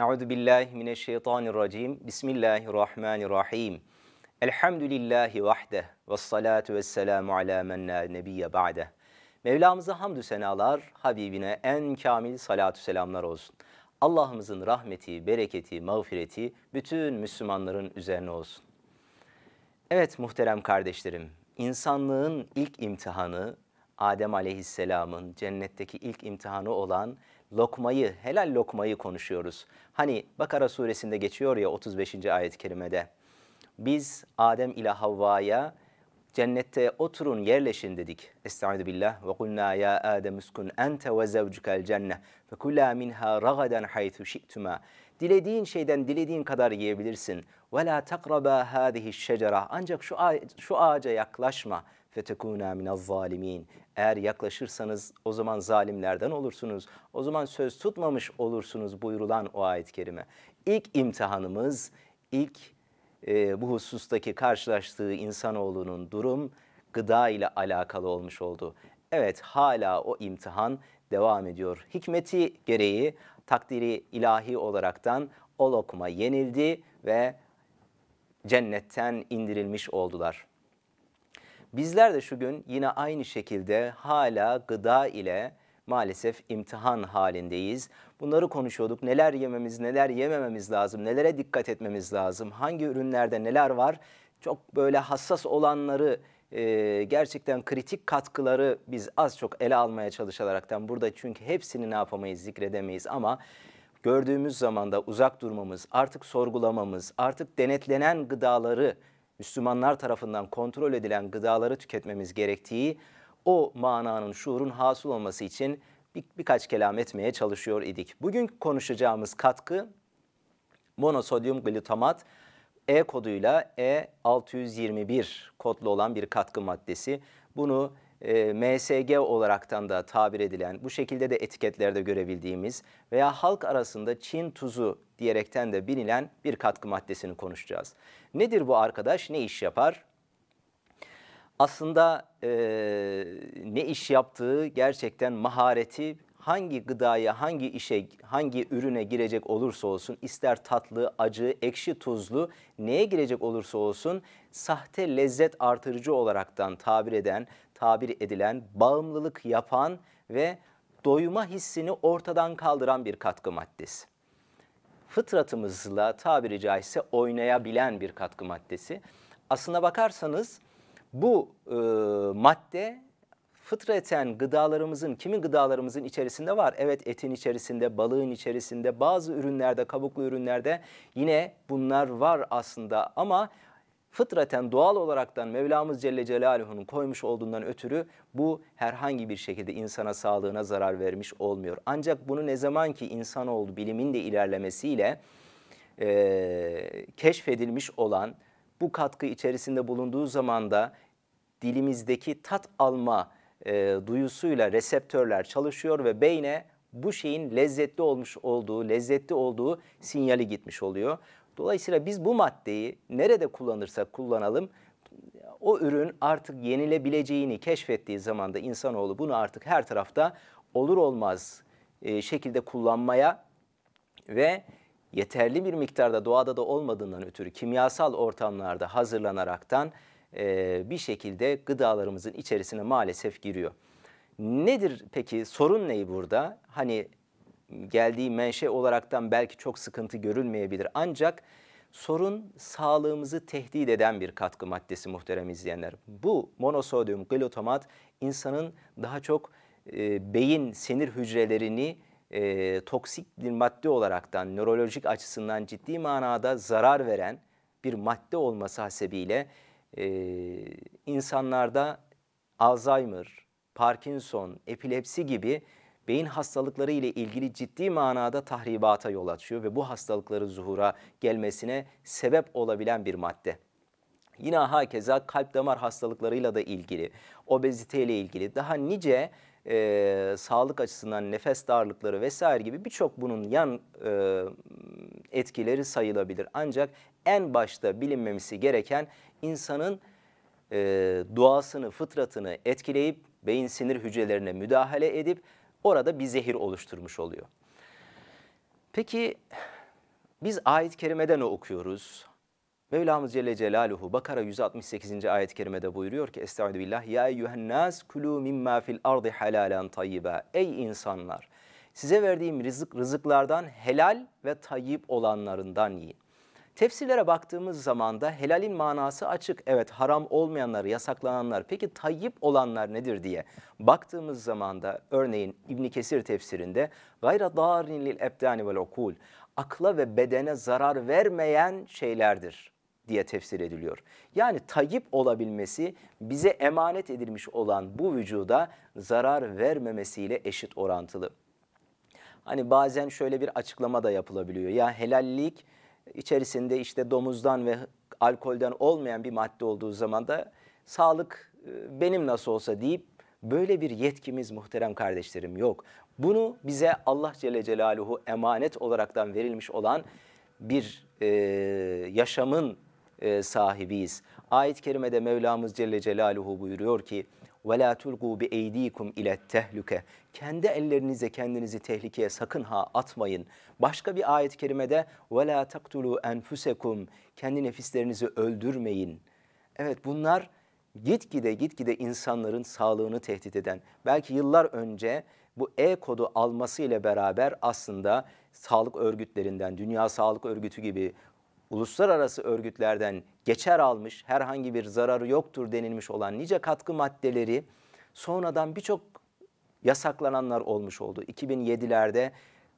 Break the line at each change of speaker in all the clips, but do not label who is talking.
Euzu billahi mineşşeytanirracim. Bismillahirrahmanirrahim. Elhamdülillahi vahde ve salatu vesselamu ala men la nebiyye ba'de. Mevlamıza hamdü senalar, Habibine en kamil salatu selamlar olsun. Allah'ımızın rahmeti, bereketi, mağfireti bütün Müslümanların üzerine olsun. Evet muhterem kardeşlerim, insanlığın ilk imtihanı Adem Aleyhisselam'ın cennetteki ilk imtihanı olan lokmayı, helal lokmayı konuşuyoruz. Hani Bakara suresinde geçiyor ya 35. ayet-i kerimede. Biz Adem ile Havva'ya cennette oturun yerleşin dedik. Estaizu billah ve kulna ya Adem uskun ente ve zevcukel cenne fe kula minha ragadan haythu şi'tuma. Dilediğin şeyden dilediğin kadar yiyebilirsin. Ve la takraba hadihi şecera. Ancak şu, ağaca, şu ağaca yaklaşma fetekûnâ minez-zâlimîn. Eğer yaklaşırsanız o zaman zalimlerden olursunuz. O zaman söz tutmamış olursunuz buyurulan o ayet-i kerime. İlk imtihanımız, ilk e, bu husustaki karşılaştığı insanoğlunun durum gıda ile alakalı olmuş oldu. Evet hala o imtihan devam ediyor. Hikmeti gereği takdiri ilahi olaraktan o lokma yenildi ve cennetten indirilmiş oldular. Bizler de şu gün yine aynı şekilde hala gıda ile maalesef imtihan halindeyiz. Bunları konuşuyorduk. Neler yememiz, neler yemememiz lazım, nelere dikkat etmemiz lazım, hangi ürünlerde neler var. Çok böyle hassas olanları, e, gerçekten kritik katkıları biz az çok ele almaya çalışaraktan burada çünkü hepsini ne yapamayız, zikredemeyiz ama gördüğümüz zaman da uzak durmamız, artık sorgulamamız, artık denetlenen gıdaları Müslümanlar tarafından kontrol edilen gıdaları tüketmemiz gerektiği o mananın, şuurun hasıl olması için bir, birkaç kelam etmeye çalışıyor idik. Bugün konuşacağımız katkı monosodyum glutamat E koduyla E621 kodlu olan bir katkı maddesi. Bunu e, MSG olaraktan da tabir edilen, bu şekilde de etiketlerde görebildiğimiz veya halk arasında Çin tuzu diyerekten de bilinen bir katkı maddesini konuşacağız. Nedir bu arkadaş, ne iş yapar? Aslında e, ne iş yaptığı gerçekten mahareti hangi gıdaya, hangi işe, hangi ürüne girecek olursa olsun ister tatlı, acı, ekşi, tuzlu neye girecek olursa olsun sahte lezzet artırıcı olaraktan tabir eden, tabir edilen bağımlılık yapan ve doyuma hissini ortadan kaldıran bir katkı maddesi. Fıtratımızla tabiri caizse oynayabilen bir katkı maddesi. Aslına bakarsanız bu e, madde fıtraten gıdalarımızın, kimi gıdalarımızın içerisinde var. Evet etin içerisinde, balığın içerisinde, bazı ürünlerde, kabuklu ürünlerde yine bunlar var aslında ama fıtraten doğal olaraktan Mevlamız Celle Celaluhu'nun koymuş olduğundan ötürü bu herhangi bir şekilde insana sağlığına zarar vermiş olmuyor. Ancak bunu ne zaman ki insanoğlu bilimin de ilerlemesiyle e, keşfedilmiş olan bu katkı içerisinde bulunduğu zaman da dilimizdeki tat alma e, duyusuyla reseptörler çalışıyor ve beyne bu şeyin lezzetli olmuş olduğu, lezzetli olduğu sinyali gitmiş oluyor. Dolayısıyla biz bu maddeyi nerede kullanırsak kullanalım o ürün artık yenilebileceğini keşfettiği zaman da insanoğlu bunu artık her tarafta olur olmaz e, şekilde kullanmaya ve yeterli bir miktarda doğada da olmadığından ötürü kimyasal ortamlarda hazırlanaraktan e, bir şekilde gıdalarımızın içerisine maalesef giriyor. Nedir peki sorun neyi burada? Hani geldiği menşe olaraktan belki çok sıkıntı görülmeyebilir. Ancak sorun sağlığımızı tehdit eden bir katkı maddesi muhterem izleyenler. Bu monosodyum glutamat insanın daha çok e, beyin sinir hücrelerini e, toksik bir madde olaraktan nörolojik açısından ciddi manada zarar veren bir madde olması hasebiyle e, insanlarda Alzheimer, Parkinson, epilepsi gibi beyin hastalıkları ile ilgili ciddi manada tahribata yol açıyor ve bu hastalıkların zuhura gelmesine sebep olabilen bir madde. Yine hakeza kalp damar hastalıklarıyla da ilgili, obezite ile ilgili daha nice e, sağlık açısından nefes darlıkları vesaire gibi birçok bunun yan e, etkileri sayılabilir. Ancak en başta bilinmemesi gereken insanın e, doğasını, fıtratını etkileyip beyin sinir hücrelerine müdahale edip orada bir zehir oluşturmuş oluyor. Peki biz ayet-i kerimede ne okuyoruz? Mevlamız Celle Celaluhu Bakara 168. ayet-i kerimede buyuruyor ki Estaizu billah Ya eyyühennâs kulû mimmâ fil ardi helâlen tayyibâ Ey insanlar size verdiğim rızık, rızıklardan helal ve tayyip olanlarından yiyin. Tefsirlere baktığımız zaman da helalin manası açık. Evet haram olmayanlar, yasaklananlar peki tayyip olanlar nedir diye baktığımız zaman da örneğin İbn Kesir tefsirinde gayra darin lil ebdani vel okul akla ve bedene zarar vermeyen şeylerdir diye tefsir ediliyor. Yani tayyip olabilmesi bize emanet edilmiş olan bu vücuda zarar vermemesiyle eşit orantılı. Hani bazen şöyle bir açıklama da yapılabiliyor. Ya helallik içerisinde işte domuzdan ve alkolden olmayan bir madde olduğu zaman da sağlık e, benim nasıl olsa deyip böyle bir yetkimiz muhterem kardeşlerim yok. Bunu bize Allah Celle Celaluhu emanet olaraktan verilmiş olan bir e, yaşamın e, sahibiyiz. Ayet-i Kerime'de Mevlamız Celle Celaluhu buyuruyor ki ve la tulqu bi eydikum ile tehluke. Kendi ellerinize kendinizi tehlikeye sakın ha atmayın. Başka bir ayet-i kerimede ve la taktulu enfusekum. Kendi nefislerinizi öldürmeyin. Evet bunlar gitgide gitgide insanların sağlığını tehdit eden. Belki yıllar önce bu E kodu alması ile beraber aslında sağlık örgütlerinden, Dünya Sağlık Örgütü gibi, uluslararası örgütlerden geçer almış, herhangi bir zararı yoktur denilmiş olan nice katkı maddeleri sonradan birçok yasaklananlar olmuş oldu. 2007'lerde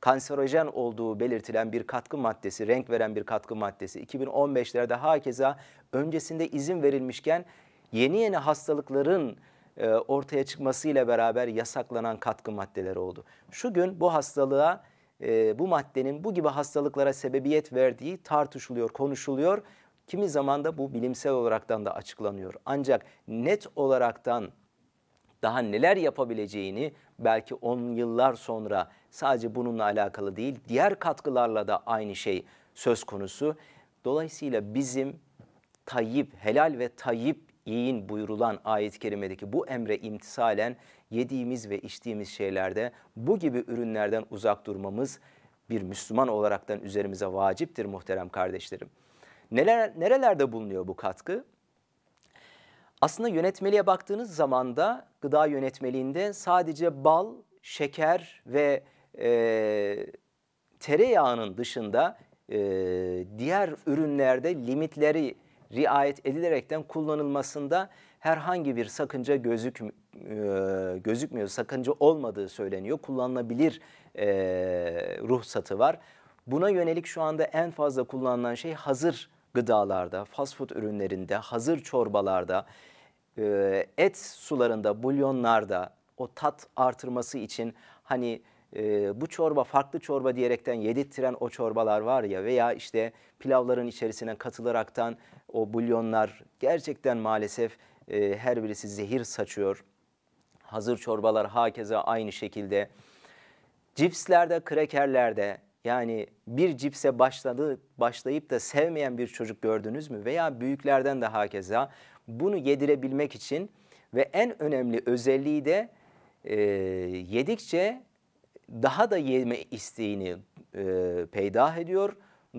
kanserojen olduğu belirtilen bir katkı maddesi, renk veren bir katkı maddesi 2015'lerde hakeza öncesinde izin verilmişken yeni yeni hastalıkların e, ortaya çıkmasıyla beraber yasaklanan katkı maddeleri oldu. Şu gün bu hastalığa e, bu maddenin bu gibi hastalıklara sebebiyet verdiği tartışılıyor, konuşuluyor. Kimi zaman da bu bilimsel olaraktan da açıklanıyor. Ancak net olaraktan daha neler yapabileceğini belki 10 yıllar sonra sadece bununla alakalı değil diğer katkılarla da aynı şey söz konusu. Dolayısıyla bizim tayyip, helal ve tayyip yiyin buyurulan ayet-i kerimedeki bu emre imtisalen yediğimiz ve içtiğimiz şeylerde bu gibi ürünlerden uzak durmamız bir Müslüman olaraktan üzerimize vaciptir muhterem kardeşlerim. Neler, nerelerde bulunuyor bu katkı? Aslında yönetmeliğe baktığınız zaman da gıda yönetmeliğinde sadece bal, şeker ve e, tereyağının dışında e, diğer ürünlerde limitleri riayet edilerekten kullanılmasında herhangi bir sakınca gözük, e, gözükmüyor. Sakınca olmadığı söyleniyor. Kullanılabilir e, ruhsatı var. Buna yönelik şu anda en fazla kullanılan şey hazır gıdalarda, fast food ürünlerinde, hazır çorbalarda, e, et sularında, bulyonlarda o tat artırması için hani e, bu çorba farklı çorba diyerekten yedirttiren o çorbalar var ya veya işte pilavların içerisine katılaraktan o bulyonlar gerçekten maalesef e, her birisi zehir saçıyor. Hazır çorbalar hakeza aynı şekilde. Cipslerde, krekerlerde yani bir cipse başladı, başlayıp da sevmeyen bir çocuk gördünüz mü? Veya büyüklerden de hakeza bunu yedirebilmek için ve en önemli özelliği de e, yedikçe daha da yeme isteğini e, peydah ediyor.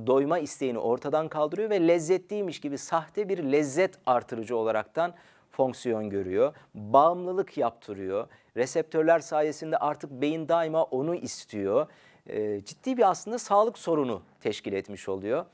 Doyma isteğini ortadan kaldırıyor ve lezzetliymiş gibi sahte bir lezzet artırıcı olaraktan fonksiyon görüyor. Bağımlılık yaptırıyor. Reseptörler sayesinde artık beyin daima onu istiyor. E, ciddi bir aslında sağlık sorunu teşkil etmiş oluyor.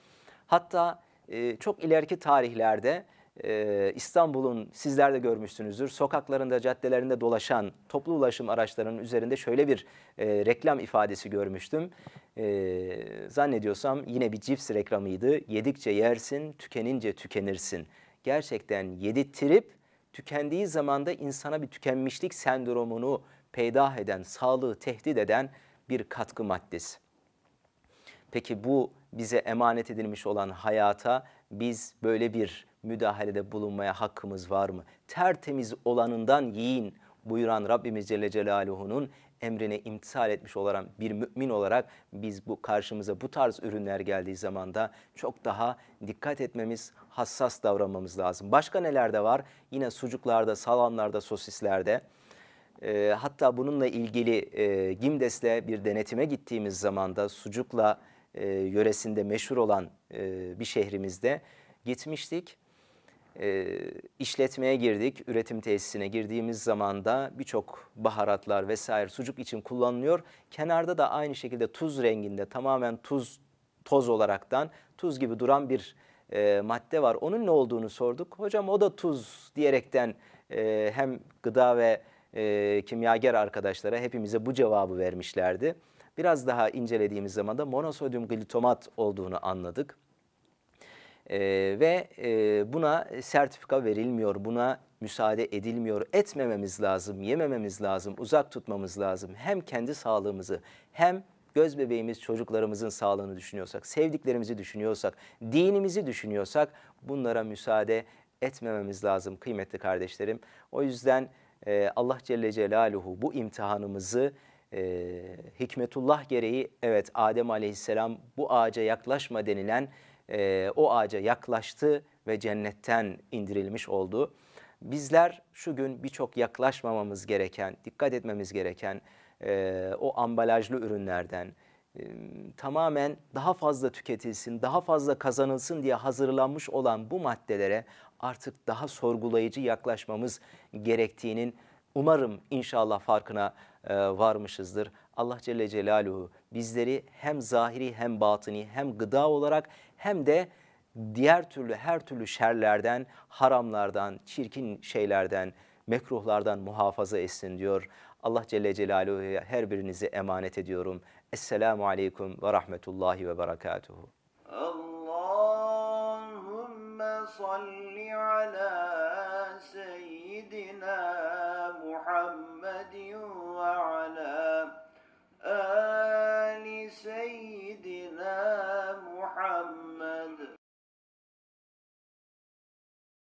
Hatta e, çok ileriki tarihlerde e, İstanbul'un sizler de görmüşsünüzdür sokaklarında caddelerinde dolaşan toplu ulaşım araçlarının üzerinde şöyle bir e, reklam ifadesi görmüştüm. E, zannediyorsam yine bir cips reklamıydı. Yedikçe yersin, tükenince tükenirsin. Gerçekten yedirttirip tükendiği zamanda insana bir tükenmişlik sendromunu peydah eden, sağlığı tehdit eden bir katkı maddesi. Peki bu bize emanet edilmiş olan hayata biz böyle bir müdahalede bulunmaya hakkımız var mı? Tertemiz olanından yiyin buyuran Rabbimiz Celle Celaluhu'nun emrine imtisal etmiş olan bir mümin olarak biz bu karşımıza bu tarz ürünler geldiği zaman da çok daha dikkat etmemiz, hassas davranmamız lazım. Başka neler de var? Yine sucuklarda, salamlarda, sosislerde. E, hatta bununla ilgili e, Gimdes'le bir denetime gittiğimiz zaman da sucukla e, yöresinde meşhur olan e, bir şehrimizde gitmiştik e, işletmeye girdik, üretim tesisine girdiğimiz zaman da birçok baharatlar vesaire sucuk için kullanılıyor. Kenarda da aynı şekilde tuz renginde tamamen tuz toz olaraktan tuz gibi duran bir e, madde var. Onun ne olduğunu sorduk. Hocam o da tuz diyerekten e, hem gıda ve e, kimyager arkadaşlara hepimize bu cevabı vermişlerdi. Biraz daha incelediğimiz zaman da monosodyum glutamat olduğunu anladık. E, ve e, buna sertifika verilmiyor, buna müsaade edilmiyor. Etmememiz lazım, yemememiz lazım, uzak tutmamız lazım. Hem kendi sağlığımızı hem göz bebeğimiz çocuklarımızın sağlığını düşünüyorsak, sevdiklerimizi düşünüyorsak, dinimizi düşünüyorsak bunlara müsaade etmememiz lazım kıymetli kardeşlerim. O yüzden e, Allah Celle Celaluhu bu imtihanımızı e, hikmetullah gereği evet Adem Aleyhisselam bu ağaca yaklaşma denilen e, o ağaca yaklaştı ve cennetten indirilmiş oldu. Bizler şu gün birçok yaklaşmamamız gereken, dikkat etmemiz gereken e, o ambalajlı ürünlerden e, tamamen daha fazla tüketilsin, daha fazla kazanılsın diye hazırlanmış olan bu maddelere artık daha sorgulayıcı yaklaşmamız gerektiğinin umarım inşallah farkına e, varmışızdır. Allah Celle Celaluhu bizleri hem zahiri hem batini hem gıda olarak hem de diğer türlü her türlü şerlerden, haramlardan, çirkin şeylerden, mekruhlardan muhafaza etsin diyor. Allah Celle Celaluhu'ya her birinizi emanet ediyorum. Esselamu Aleyküm ve Rahmetullahi ve Berekatuhu. Allahümme salli ala seyyidina Muhammedin ve ala